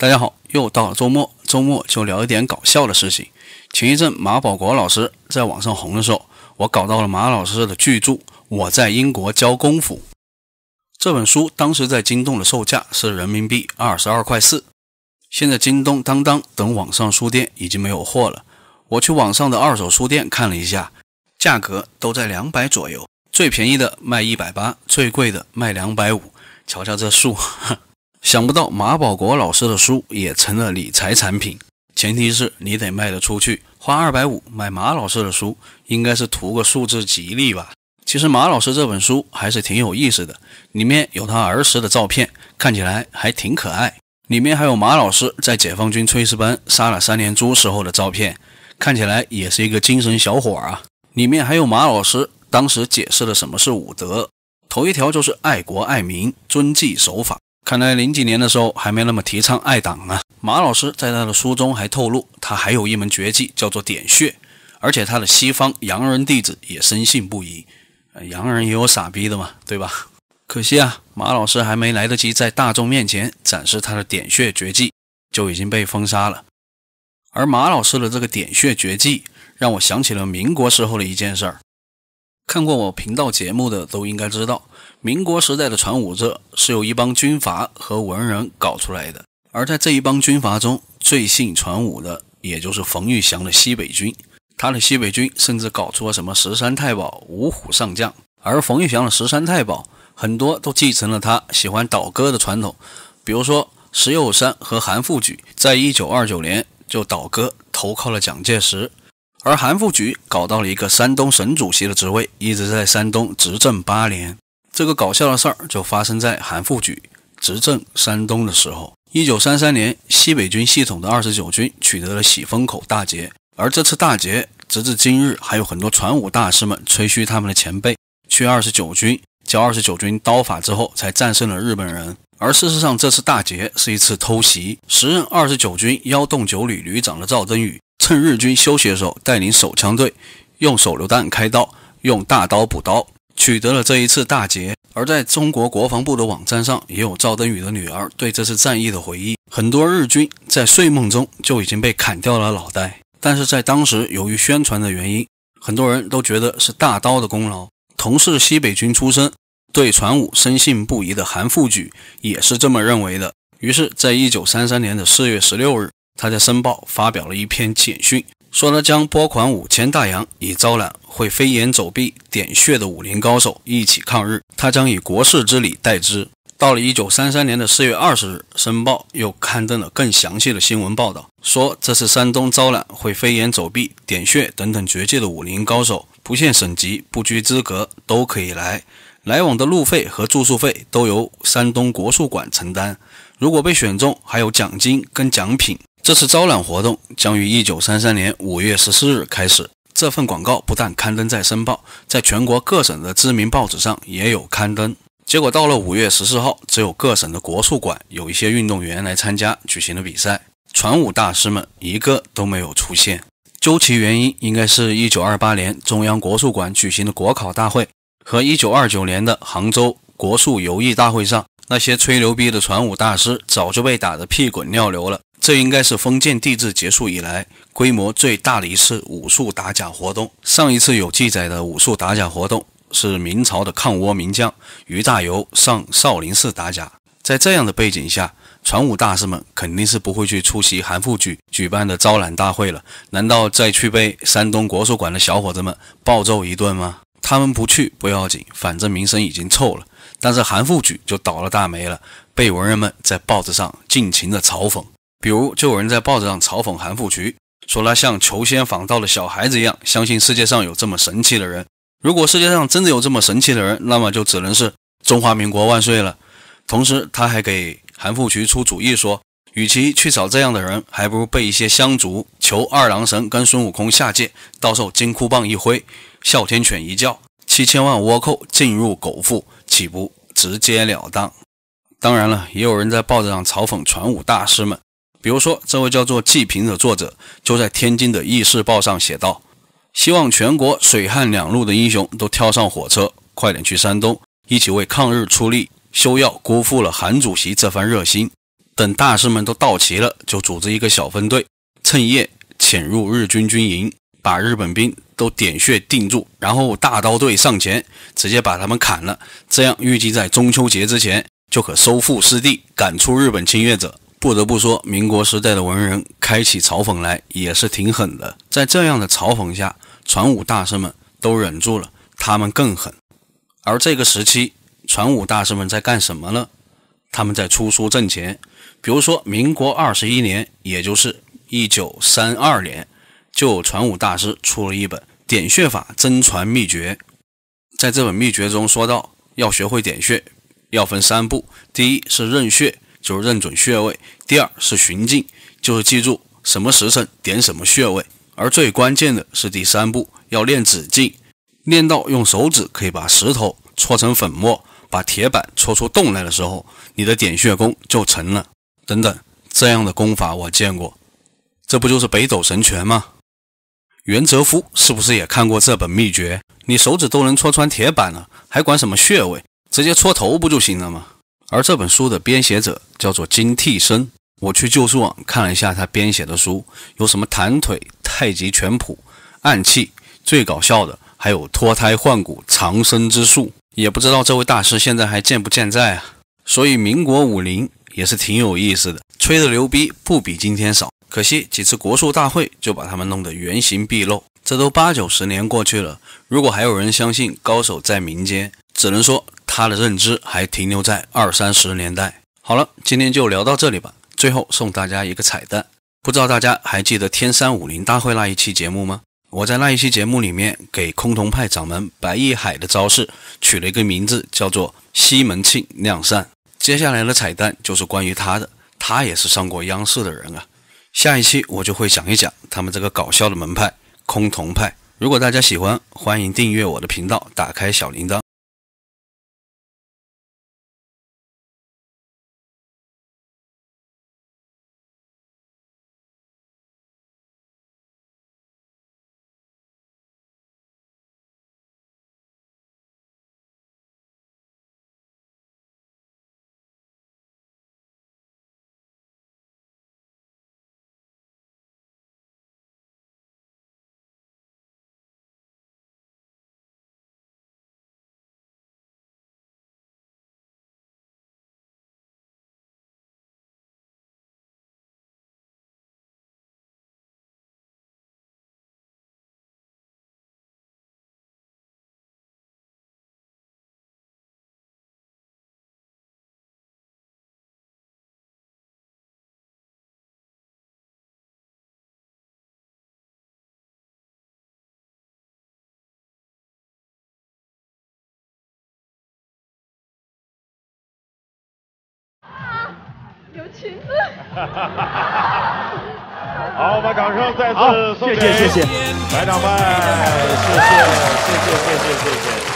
大家好，又到了周末，周末就聊一点搞笑的事情。前一阵马保国老师在网上红的时候，我搞到了马老师的巨著《我在英国教功夫》这本书，当时在京东的售价是人民币二十二块四。现在京东、当当等网上书店已经没有货了。我去网上的二手书店看了一下，价格都在两百左右，最便宜的卖一百八，最贵的卖两百五。瞧瞧这数。想不到马保国老师的书也成了理财产品，前提是你得卖得出去。花二百五买马老师的书，应该是图个数字吉利吧？其实马老师这本书还是挺有意思的，里面有他儿时的照片，看起来还挺可爱。里面还有马老师在解放军炊事班杀了三连猪时候的照片，看起来也是一个精神小伙啊。里面还有马老师当时解释了什么是武德，头一条就是爱国爱民、遵纪守法。看来零几年的时候还没那么提倡爱党呢。马老师在他的书中还透露，他还有一门绝技叫做点穴，而且他的西方洋人弟子也深信不疑。洋人也有傻逼的嘛，对吧？可惜啊，马老师还没来得及在大众面前展示他的点穴绝技，就已经被封杀了。而马老师的这个点穴绝技，让我想起了民国时候的一件事儿。看过我频道节目的都应该知道，民国时代的传武，这是由一帮军阀和文人搞出来的。而在这一帮军阀中，最信传武的，也就是冯玉祥的西北军。他的西北军甚至搞出了什么十三太保、五虎上将。而冯玉祥的十三太保，很多都继承了他喜欢倒戈的传统。比如说石友三和韩复榘，在一九二九年就倒戈投靠了蒋介石。而韩复榘搞到了一个山东省主席的职位，一直在山东执政八年。这个搞笑的事儿就发生在韩复榘执政山东的时候。一九三三年，西北军系统的二十九军取得了喜风口大捷，而这次大捷，直至今日还有很多传武大师们吹嘘他们的前辈去二十九军教二十九军刀法之后才战胜了日本人。而事实上，这次大捷是一次偷袭。时任二十九军幺洞九旅旅长的赵登禹。趁日军休息的时候，带领手枪队，用手榴弹开刀，用大刀补刀，取得了这一次大捷。而在中国国防部的网站上，也有赵登禹的女儿对这次战役的回忆：很多日军在睡梦中就已经被砍掉了脑袋。但是在当时，由于宣传的原因，很多人都觉得是大刀的功劳。同是西北军出身，对传武深信不疑的韩复榘也是这么认为的。于是，在一九三三年的四月十六日。他在《申报》发表了一篇简讯，说呢将拨款五千大洋，以招揽会飞檐走壁、点穴的武林高手一起抗日。他将以国士之礼待之。到了一九三三年的四月二十日，《申报》又刊登了更详细的新闻报道，说这是山东招揽会飞檐走壁、点穴等等绝技的武林高手，不限省级、不拘资格，都可以来。来往的路费和住宿费都由山东国术馆承担。如果被选中，还有奖金跟奖品。这次招揽活动将于一九三三年五月十四日开始。这份广告不但刊登在《申报》，在全国各省的知名报纸上也有刊登。结果到了五月十四号，只有各省的国术馆有一些运动员来参加举行的比赛，传武大师们一个都没有出现。究其原因，应该是一九二八年中央国术馆举行的国考大会和一九二九年的杭州国术游艺大会上，那些吹牛逼的传武大师早就被打得屁滚尿流了。这应该是封建帝制结束以来规模最大的一次武术打假活动。上一次有记载的武术打假活动是明朝的抗倭名将俞大猷上少林寺打假。在这样的背景下，传武大师们肯定是不会去出席韩复榘举办的招揽大会了。难道再去被山东国术馆的小伙子们暴揍一顿吗？他们不去不要紧，反正名声已经臭了。但是韩复榘就倒了大霉了，被文人们在报纸上尽情的嘲讽。比如，就有人在报纸上嘲讽韩复渠，说他像求仙访道的小孩子一样，相信世界上有这么神奇的人。如果世界上真的有这么神奇的人，那么就只能是中华民国万岁了。同时，他还给韩复渠出主意说，与其去找这样的人，还不如备一些香烛，求二郎神跟孙悟空下界，到时候金箍棒一挥，哮天犬一叫，七千万倭寇尽入狗腹，岂不直截了当？当然了，也有人在报纸上嘲讽传武大师们。比如说，这位叫做季平的作者就在天津的《易事报》上写道：“希望全国水旱两路的英雄都跳上火车，快点去山东，一起为抗日出力，休要辜负了韩主席这番热心。等大师们都到齐了，就组织一个小分队，趁夜潜入日军军营，把日本兵都点穴定住，然后大刀队上前，直接把他们砍了。这样，预计在中秋节之前就可收复失地，赶出日本侵略者。”不得不说，民国时代的文人开起嘲讽来也是挺狠的。在这样的嘲讽下，传武大师们都忍住了，他们更狠。而这个时期，传武大师们在干什么呢？他们在出书挣钱。比如说，民国二十一年，也就是一九三二年，就传武大师出了一本《点穴法真传秘诀》。在这本秘诀中说到，要学会点穴，要分三步：第一是认穴。就是认准穴位，第二是循经，就是记住什么时辰点什么穴位，而最关键的是第三步，要练指劲，练到用手指可以把石头搓成粉末，把铁板搓出洞来的时候，你的点穴功就成了。等等，这样的功法我见过，这不就是北斗神拳吗？袁哲夫是不是也看过这本秘诀？你手指都能戳穿铁板了，还管什么穴位？直接戳头不就行了吗？而这本书的编写者叫做金替生。我去旧书网看了一下，他编写的书有什么弹腿、太极拳谱、暗器，最搞笑的还有脱胎换骨、长生之术。也不知道这位大师现在还健不健在啊？所以民国武林也是挺有意思的，吹的牛逼不比今天少。可惜几次国术大会就把他们弄得原形毕露。这都八九十年过去了，如果还有人相信高手在民间，只能说。他的认知还停留在二三十年代。好了，今天就聊到这里吧。最后送大家一个彩蛋，不知道大家还记得天山武林大会那一期节目吗？我在那一期节目里面给崆峒派掌门白义海的招式取了一个名字，叫做西门庆亮扇。接下来的彩蛋就是关于他的，他也是上过央视的人啊。下一期我就会讲一讲他们这个搞笑的门派崆峒派。如果大家喜欢，欢迎订阅我的频道，打开小铃铛。裙子。好，我们掌声再次送给谢谢谢谢白掌柜，谢谢。谢谢谢谢谢谢